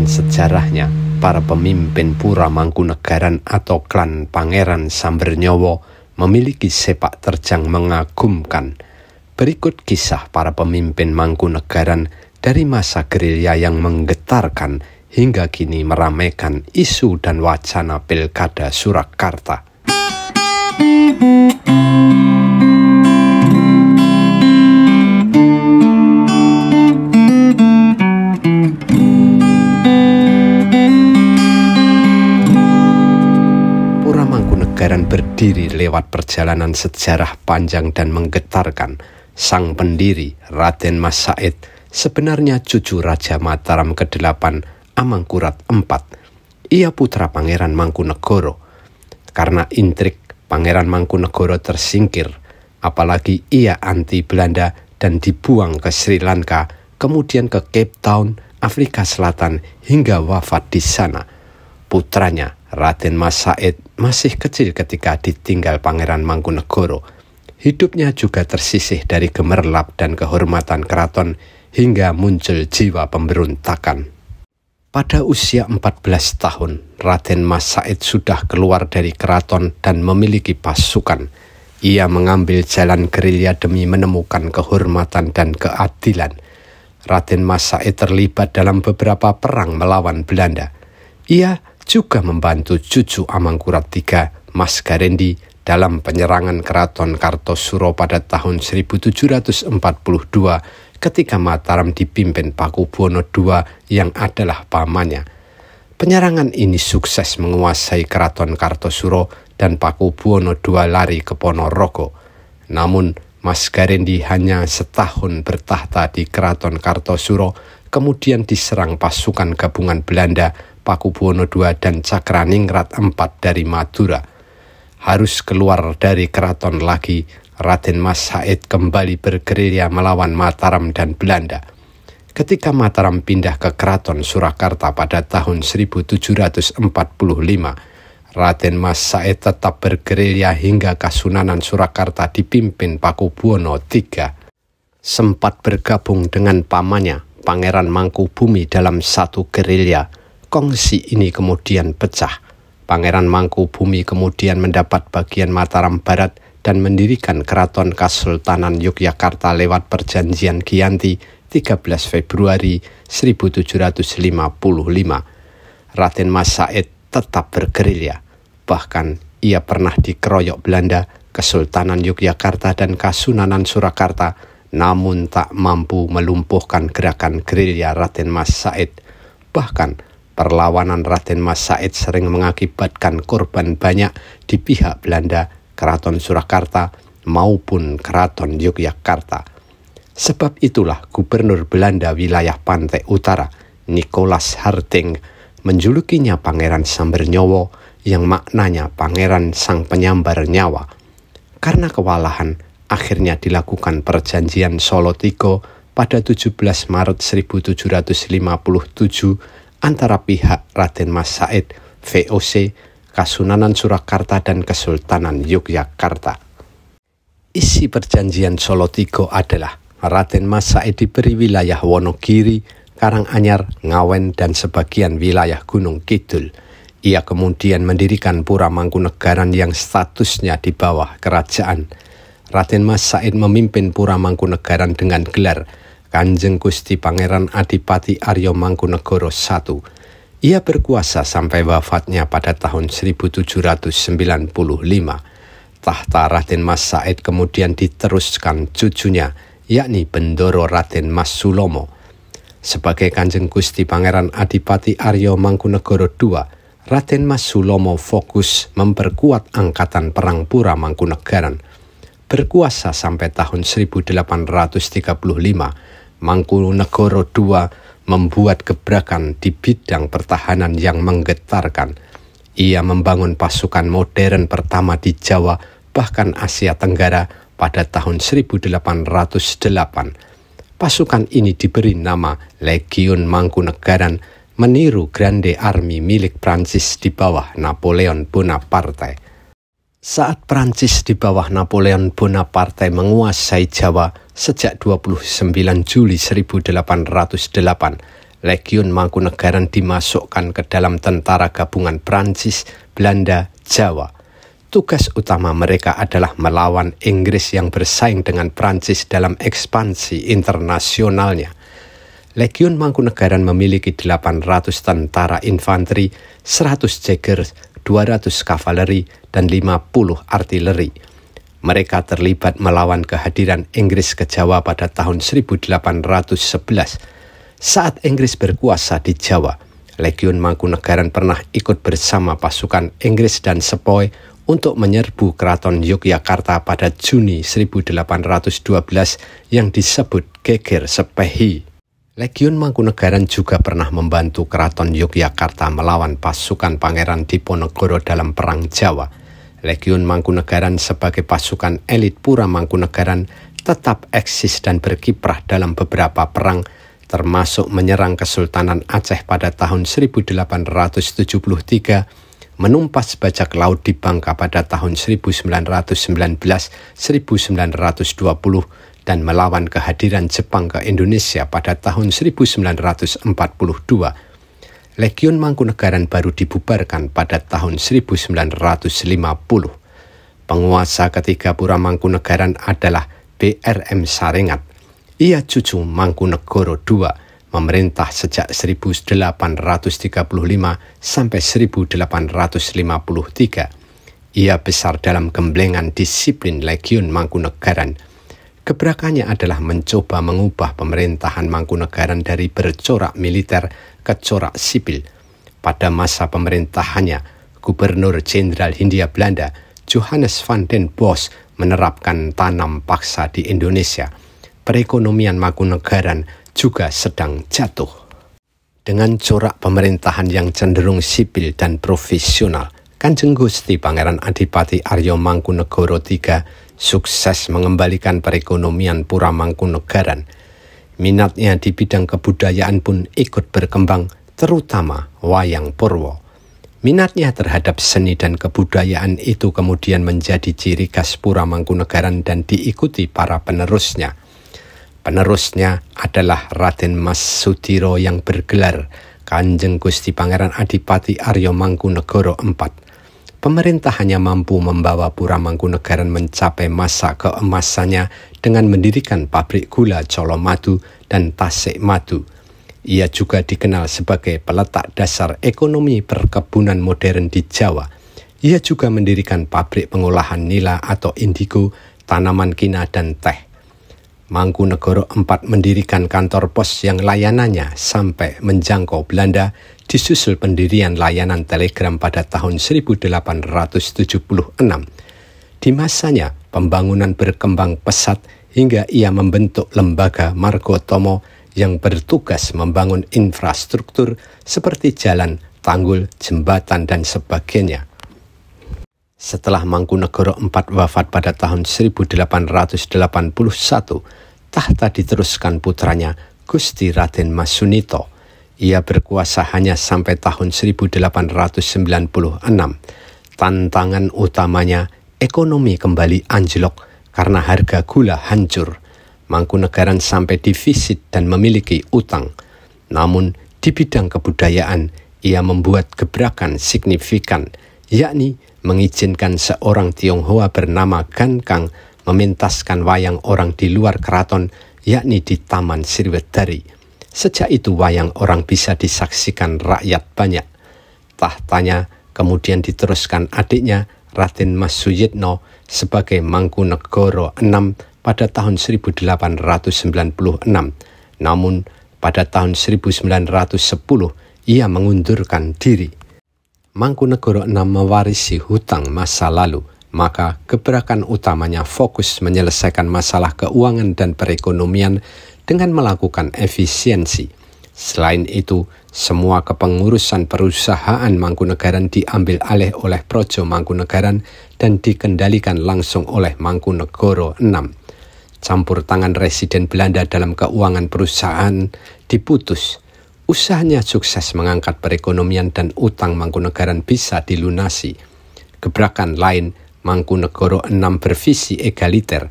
dengan sejarahnya para pemimpin pura mangkunegaran atau klan Pangeran Sambernyowo memiliki sepak terjang mengagumkan. Berikut kisah para pemimpin mangkunegaran dari masa gerilya yang menggetarkan hingga kini meramaikan isu dan wacana pilkada Surakarta. akan berdiri lewat perjalanan sejarah panjang dan menggetarkan. Sang pendiri, Raden Mas Said, sebenarnya cucu Raja Mataram ke-8, Amangkurat IV. Ia putra Pangeran Mangkunegoro. Karena intrik, Pangeran Mangkunegoro tersingkir, apalagi ia anti Belanda dan dibuang ke Sri Lanka, kemudian ke Cape Town, Afrika Selatan hingga wafat di sana. Putranya, Raden Mas Said masih kecil ketika ditinggal Pangeran Mangkunegoro. Hidupnya juga tersisih dari gemerlap dan kehormatan keraton hingga muncul jiwa pemberontakan. Pada usia 14 tahun, Raden Mas Said sudah keluar dari keraton dan memiliki pasukan. Ia mengambil jalan gerilya demi menemukan kehormatan dan keadilan. Raden Mas Said terlibat dalam beberapa perang melawan Belanda. Ia juga membantu cucu Amangkurat III, Mas Garendi, dalam penyerangan Keraton Kartosuro pada tahun 1742 ketika Mataram dipimpin Paku Buwono II yang adalah pamannya. Penyerangan ini sukses menguasai Keraton Kartosuro dan Paku Buwono II lari ke Ponorogo. Namun, Mas Garendi hanya setahun bertahta di Keraton Kartosuro, kemudian diserang pasukan gabungan Belanda Pakubuwono II dan Cakraningrat IV dari Madura. Harus keluar dari keraton lagi, Raden Mas Said kembali bergerilya melawan Mataram dan Belanda. Ketika Mataram pindah ke keraton Surakarta pada tahun 1745, Raden Mas Said tetap bergerilya hingga Kasunanan Surakarta dipimpin Pakubuwono III. Sempat bergabung dengan pamannya, Pangeran Mangkubumi dalam satu gerilya, kongsi ini kemudian pecah. Pangeran Mangku Bumi kemudian mendapat bagian Mataram Barat dan mendirikan Keraton Kasultanan Yogyakarta lewat perjanjian Giyanti 13 Februari 1755. Raden Mas Said tetap bergerilya. Bahkan ia pernah dikeroyok Belanda, Kesultanan Yogyakarta dan Kasunanan Surakarta, namun tak mampu melumpuhkan gerakan gerilya Raden Mas Said. Bahkan Perlawanan Raden Mas Said sering mengakibatkan korban banyak di pihak Belanda, Keraton Surakarta, maupun Keraton Yogyakarta. Sebab itulah Gubernur Belanda wilayah pantai utara, Nicholas Harting, menjulukinya Pangeran Sambernyowo yang maknanya Pangeran Sang Penyambar Nyawa. Karena kewalahan, akhirnya dilakukan perjanjian Solo Tigo pada 17 Maret 1757 antara pihak Raden Mas Said, VOC, Kasunanan Surakarta dan Kesultanan Yogyakarta. Isi perjanjian Solo Tigo adalah Raden Mas Said diberi wilayah Wonogiri, Karanganyar, Ngawen, dan sebagian wilayah Gunung Kidul. Ia kemudian mendirikan Pura Mangkunegaran yang statusnya di bawah kerajaan. Raden Mas Said memimpin Pura Mangkunegaran dengan gelar Kanjeng Gusti Pangeran Adipati Aryo Mangkunegoro I. Ia berkuasa sampai wafatnya pada tahun 1795. Tahta Raden Mas Said kemudian diteruskan cucunya, yakni Bendoro Raden Mas Sulomo. Sebagai Kanjeng Gusti Pangeran Adipati Aryo Mangkunegoro II, Raden Mas Sulomo fokus memperkuat angkatan perang Pura Mangkunegaran. Berkuasa sampai tahun 1835, Mangkunegoro II membuat gebrakan di bidang pertahanan yang menggetarkan. Ia membangun pasukan modern pertama di Jawa, bahkan Asia Tenggara pada tahun 1808. Pasukan ini diberi nama Legion Mangkunegaran meniru Grande Army milik Prancis di bawah Napoleon Bonaparte. Saat Prancis di bawah Napoleon Bonaparte menguasai Jawa sejak 29 Juli 1808, Legion Mangkunegaran dimasukkan ke dalam tentara gabungan Prancis, Belanda, Jawa. Tugas utama mereka adalah melawan Inggris yang bersaing dengan Prancis dalam ekspansi internasionalnya. Legion Mangkunegaran memiliki 800 tentara infanteri, 100 jaggers, 200 kavaleri, dan 50 artileri. Mereka terlibat melawan kehadiran Inggris ke Jawa pada tahun 1811. Saat Inggris berkuasa di Jawa, Legiun Mangkunegaran pernah ikut bersama pasukan Inggris dan Sepoy untuk menyerbu keraton Yogyakarta pada Juni 1812 yang disebut Geger Sepehi. Legion Mangkunegaran juga pernah membantu Keraton Yogyakarta melawan pasukan Pangeran Diponegoro dalam Perang Jawa. Legion Mangkunegaran sebagai pasukan elit pura Mangkunegaran tetap eksis dan berkiprah dalam beberapa perang termasuk menyerang Kesultanan Aceh pada tahun 1873 menumpas bajak laut di Bangka pada tahun 1919, 1920, dan melawan kehadiran Jepang ke Indonesia pada tahun 1942. Legion Mangkunegaran baru dibubarkan pada tahun 1950. Penguasa ketiga Pura Mangkunegaran adalah BRM Sarengat. Ia cucu Mangkunegoro II, memerintah sejak 1835 sampai 1853. Ia besar dalam gemblengan disiplin Legion Mangkunegaran Gebrakannya adalah mencoba mengubah pemerintahan Mangkunegaran dari bercorak militer ke corak sipil. Pada masa pemerintahannya, Gubernur Jenderal Hindia Belanda Johannes van den Bosch menerapkan tanam paksa di Indonesia. Perekonomian Mangkunegaran juga sedang jatuh. Dengan corak pemerintahan yang cenderung sipil dan profesional, Kanjeng Gusti Pangeran Adipati Aryo Mangkunegoro III sukses mengembalikan perekonomian Pura Mangkunegaran. Minatnya di bidang kebudayaan pun ikut berkembang, terutama wayang Purwo. Minatnya terhadap seni dan kebudayaan itu kemudian menjadi ciri khas Pura Mangkunegaran dan diikuti para penerusnya. Penerusnya adalah Raden Mas Sutiro yang bergelar Kanjeng Gusti Pangeran Adipati Aryo Mangkunegoro IV pemerintah hanya mampu membawa Pura Mangkunegaran mencapai masa keemasannya dengan mendirikan pabrik gula Colomadu dan Tasik Madu. Ia juga dikenal sebagai peletak dasar ekonomi perkebunan modern di Jawa. Ia juga mendirikan pabrik pengolahan nila atau indigo, tanaman kina dan teh. Mangkunegoro IV mendirikan kantor pos yang layanannya sampai menjangkau Belanda, disusul pendirian layanan telegram pada tahun 1876. Di masanya, pembangunan berkembang pesat hingga ia membentuk lembaga Margo Tomo yang bertugas membangun infrastruktur seperti jalan, tanggul, jembatan, dan sebagainya. Setelah Mangkunegoro IV wafat pada tahun 1881, tahta diteruskan putranya Gusti Raden Masunito. Ia berkuasa hanya sampai tahun 1896. Tantangan utamanya ekonomi kembali anjlok karena harga gula hancur. Mangkunegaran sampai defisit dan memiliki utang. Namun di bidang kebudayaan ia membuat gebrakan signifikan yakni mengizinkan seorang Tionghoa bernama Gan Kang memintaskan wayang orang di luar keraton, yakni di Taman Sriwedari. Sejak itu wayang orang bisa disaksikan rakyat banyak. Tahtanya kemudian diteruskan adiknya Raden Mas Suyitno sebagai Mangkunegoro VI pada tahun 1896. Namun pada tahun 1910 ia mengundurkan diri. Mangkunegoro VI mewarisi hutang masa lalu, maka gebrakan utamanya fokus menyelesaikan masalah keuangan dan perekonomian dengan melakukan efisiensi. Selain itu, semua kepengurusan perusahaan Mangkunegaran diambil alih oleh Projo Mangkunegaran dan dikendalikan langsung oleh Mangkunegoro VI. Campur tangan residen Belanda dalam keuangan perusahaan diputus Usahanya sukses mengangkat perekonomian dan utang Mangkunegaran bisa dilunasi. Gebrakan lain, Mangkunegoro enam bervisi egaliter.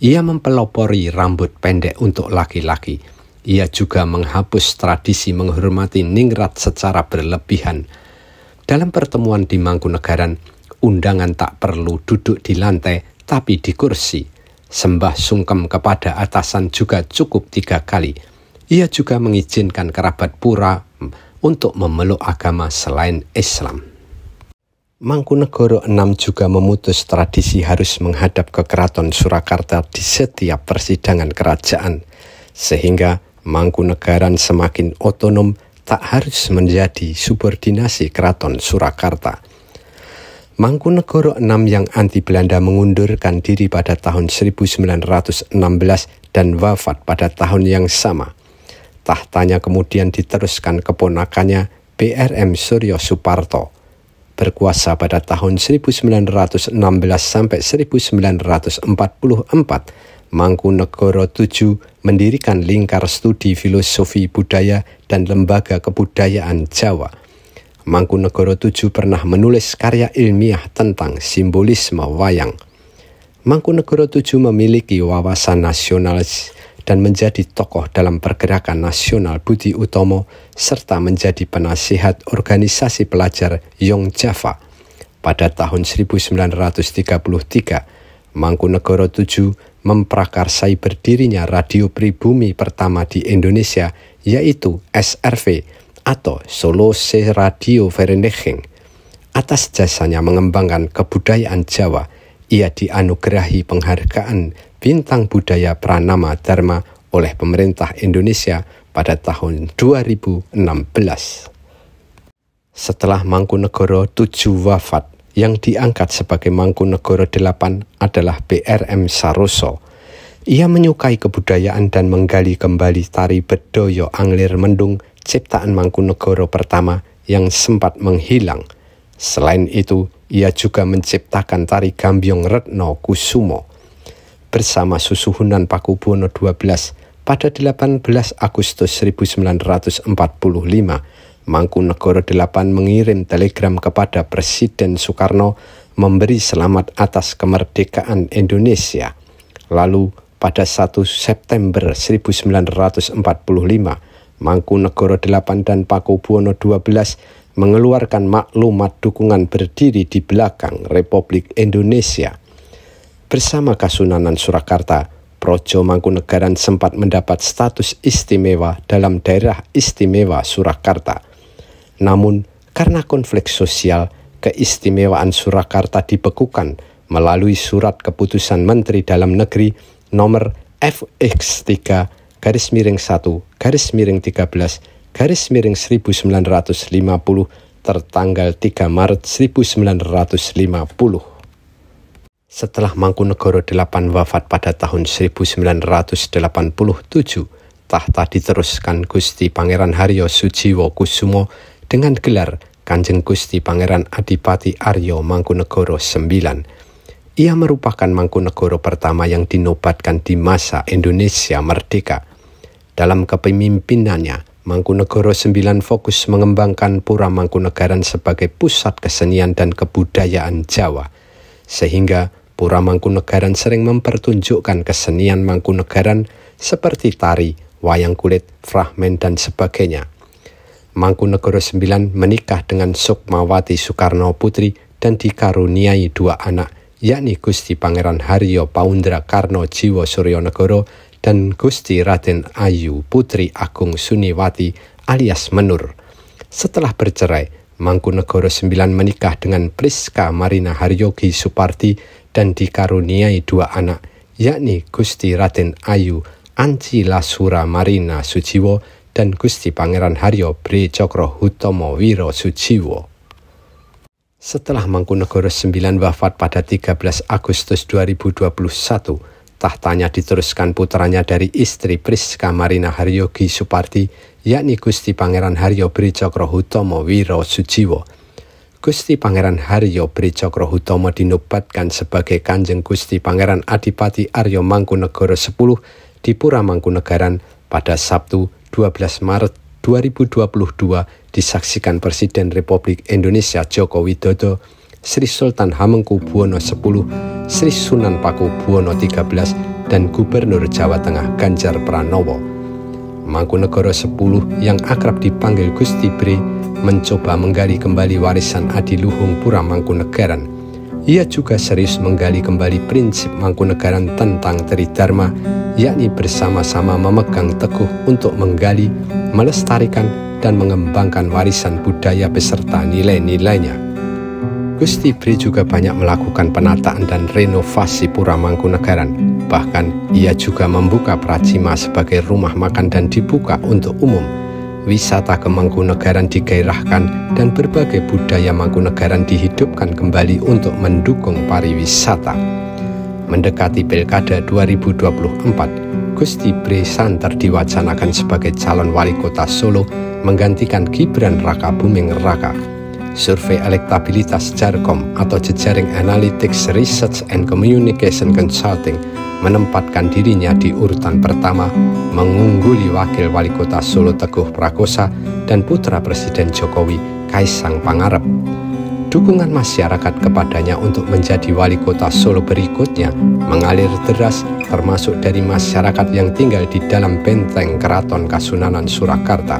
Ia mempelopori rambut pendek untuk laki-laki. Ia juga menghapus tradisi menghormati ningrat secara berlebihan. Dalam pertemuan di Mangkunegaran, undangan tak perlu duduk di lantai, tapi di kursi. Sembah sungkem kepada atasan juga cukup tiga kali – ia juga mengizinkan kerabat pura untuk memeluk agama selain Islam. Mangkunegoro VI juga memutus tradisi harus menghadap ke keraton Surakarta di setiap persidangan kerajaan, sehingga Mangkunegaran semakin otonom tak harus menjadi subordinasi keraton Surakarta. Mangkunegoro VI yang anti Belanda mengundurkan diri pada tahun 1916 dan wafat pada tahun yang sama. Tahtanya kemudian diteruskan keponakannya BRM Suryo Suparto. Berkuasa pada tahun 1916 sampai 1944, Mangkunegoro VII mendirikan lingkar studi filosofi budaya dan lembaga kebudayaan Jawa. Mangkunegoro VII pernah menulis karya ilmiah tentang simbolisme wayang. Mangkunegoro VII memiliki wawasan nasionalis dan menjadi tokoh dalam pergerakan nasional Budi Utomo serta menjadi penasihat organisasi pelajar Yong Java. Pada tahun 1933, Mangkunegoro VII memprakarsai berdirinya radio pribumi pertama di Indonesia yaitu SRV atau Solo Se Radio Vereniging. Atas jasanya mengembangkan kebudayaan Jawa – ia dianugerahi penghargaan Bintang Budaya Pranama Dharma oleh pemerintah Indonesia pada tahun 2016. Setelah Mangkunegoro 7 wafat, yang diangkat sebagai Mangkunegoro 8 adalah BRM Saroso. Ia menyukai kebudayaan dan menggali kembali tari Bedoyo Anglir Mendung ciptaan Mangkunegoro pertama yang sempat menghilang. Selain itu, ia juga menciptakan tari Gambyong Retno Kusumo bersama Susuhunan Pakubuwono XII pada 18 Agustus 1945. Mangkunegoro VIII mengirim telegram kepada Presiden Soekarno memberi selamat atas kemerdekaan Indonesia. Lalu pada 1 September 1945, Mangkunegoro VIII dan Pakubuwono XII mengeluarkan maklumat dukungan berdiri di belakang Republik Indonesia. Bersama Kasunanan Surakarta, Projo Mangkunegaran sempat mendapat status istimewa dalam daerah istimewa Surakarta. Namun, karena konflik sosial, keistimewaan Surakarta dibekukan melalui surat keputusan Menteri Dalam Negeri nomor FX3 garis miring 1 garis miring 13 garis miring 1950 tertanggal 3 Maret 1950. Setelah Mangkunegoro VIII wafat pada tahun 1987, tahta diteruskan Gusti Pangeran Haryo Sujiwo Kusumo dengan gelar Kanjeng Gusti Pangeran Adipati Aryo Mangkunegoro IX. Ia merupakan Mangkunegoro pertama yang dinobatkan di masa Indonesia Merdeka. Dalam kepemimpinannya, Mangkunegoro 9 fokus mengembangkan Pura Mangkunegaran sebagai pusat kesenian dan kebudayaan Jawa, sehingga Pura Mangkunegaran sering mempertunjukkan kesenian Mangkunegaran seperti tari, wayang kulit, fragmen, dan sebagainya. Mangkunegoro 9 menikah dengan Sukmawati Soekarno Putri dan dikaruniai dua anak, yakni Gusti Pangeran Haryo Paundra Karno Jiwo Suryo dan Gusti Raden Ayu Putri Agung Suniwati alias Menur. Setelah bercerai, Mangkunegoro IX menikah dengan Priska Marina Haryogi Suparti dan dikaruniai dua anak, yakni Gusti Raden Ayu Anci Lasura Marina Sujiwo dan Gusti Pangeran Haryo Bri Cokro Hutomo Wiro Sujiwo. Setelah Mangkunegoro IX wafat pada 13 Agustus 2021, Tahtanya diteruskan putranya dari istri Priska Marina Haryogi Supardi, yakni Gusti Pangeran Haryo Hutomo Wiro Sujiwo. Gusti Pangeran Haryo Hutomo dinobatkan sebagai Kanjeng Gusti Pangeran Adipati Aryo Mangkunegoro 10 di Pura Mangkunegaran pada Sabtu 12 Maret 2022 disaksikan Presiden Republik Indonesia Joko Widodo Sri Sultan Hamengkubuwono X, Sri Sunan Paku Pakubuwono XIII, dan Gubernur Jawa Tengah Ganjar Pranowo. Mangkunegoro X yang akrab dipanggil Gusti Bre mencoba menggali kembali warisan Adiluhung Pura Mangkunegaran. Ia juga serius menggali kembali prinsip Mangkunegaran tentang Tridharma, yakni bersama-sama memegang teguh untuk menggali, melestarikan, dan mengembangkan warisan budaya beserta nilai-nilainya. Gusti Bri juga banyak melakukan penataan dan renovasi Pura Mangkunegaran. Bahkan ia juga membuka Pracima sebagai rumah makan dan dibuka untuk umum. Wisata ke Mangkunegaran digairahkan dan berbagai budaya Mangkunegaran dihidupkan kembali untuk mendukung pariwisata. Mendekati Pilkada 2024, Gusti Bri Santer diwacanakan sebagai calon wali kota Solo menggantikan Gibran Raka Buming Raka Survei Elektabilitas Jarkom atau Jejaring Analytics Research and Communication Consulting menempatkan dirinya di urutan pertama, mengungguli Wakil Wali Kota Solo Teguh Prakosa dan Putra Presiden Jokowi Kaisang Pangarep. Dukungan masyarakat kepadanya untuk menjadi wali kota Solo berikutnya mengalir deras termasuk dari masyarakat yang tinggal di dalam benteng Keraton Kasunanan Surakarta.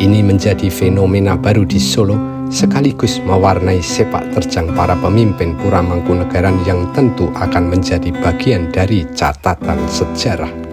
Ini menjadi fenomena baru di Solo sekaligus mewarnai sepak terjang para pemimpin Pura Mangkunegaran yang tentu akan menjadi bagian dari catatan sejarah.